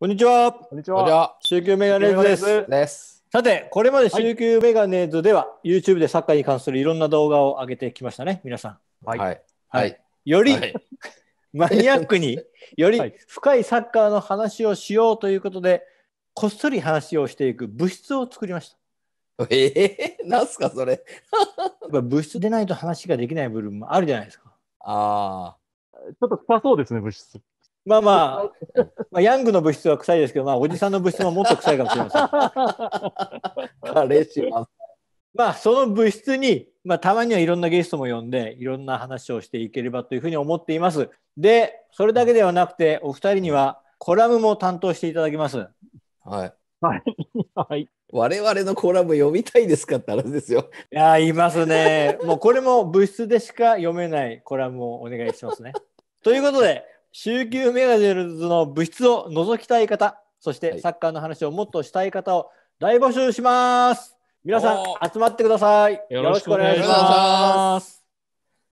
こんにちは。こんにちは。週休メガネーズです。ですさて、これまで週休メガネーズでは、はい、YouTube でサッカーに関するいろんな動画を上げてきましたね、皆さん。はい。はい。はい、より、はい、マニアックに、より深いサッカーの話をしようということで、こっそり話をしていく物質を作りました。えー、なんすか、それ。物質でないと話ができない部分もあるじゃないですか。ああ。ちょっと深そうですね、物質。まあまあ、まあ、ヤングの物質は臭いですけど、まあ、おじさんの物質はもっと臭いかもしれません。まあ、その物質に、まあ、たまにはいろんなゲストも呼んで、いろんな話をしていければというふうに思っています。で、それだけではなくて、お二人にはコラムも担当していただきます。はい。はい。はい。我々のコラム読みたいですかって話ですよ。いや、いますね。もうこれも物質でしか読めないコラムをお願いしますね。ということで、週休メガジェルズの部室を覗きたい方、そしてサッカーの話をもっとしたい方を大募集します。皆さん集まってください。よろしくお願いします。